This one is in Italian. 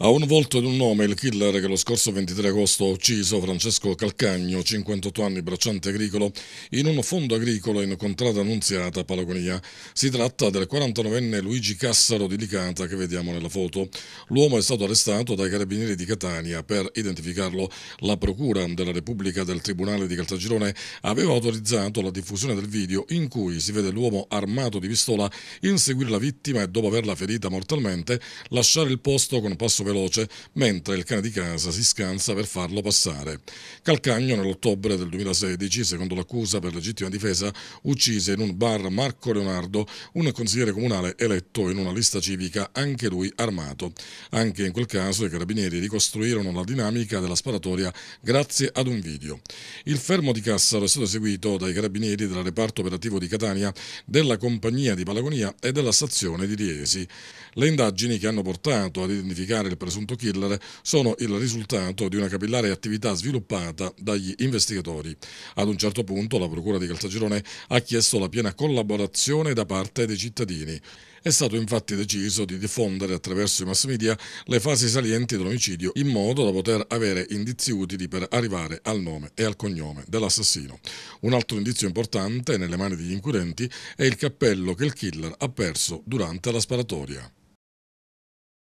A un volto ed un nome il killer che lo scorso 23 agosto ha ucciso Francesco Calcagno, 58 anni, bracciante agricolo, in un fondo agricolo in contrada annunziata a Palagonia. Si tratta del 49enne Luigi Cassaro di Licata che vediamo nella foto. L'uomo è stato arrestato dai carabinieri di Catania. Per identificarlo la Procura della Repubblica del Tribunale di Caltagirone aveva autorizzato la diffusione del video in cui si vede l'uomo armato di pistola inseguire la vittima e dopo averla ferita mortalmente lasciare il posto con passo veloce, mentre il cane di casa si scansa per farlo passare. Calcagno nell'ottobre del 2016, secondo l'accusa per legittima difesa, uccise in un bar Marco Leonardo, un consigliere comunale eletto in una lista civica, anche lui armato. Anche in quel caso i carabinieri ricostruirono la dinamica della sparatoria grazie ad un video. Il fermo di Cassaro è stato eseguito dai carabinieri del reparto operativo di Catania, della compagnia di Palagonia e della stazione di Riesi. Le indagini che hanno portato ad identificare il presunto killer sono il risultato di una capillare attività sviluppata dagli investigatori. Ad un certo punto la Procura di Caltagirone ha chiesto la piena collaborazione da parte dei cittadini. È stato infatti deciso di diffondere attraverso i mass media le fasi salienti dell'omicidio in modo da poter avere indizi utili per arrivare al nome e al cognome dell'assassino. Un altro indizio importante nelle mani degli inquirenti è il cappello che il killer ha perso durante la sparatoria.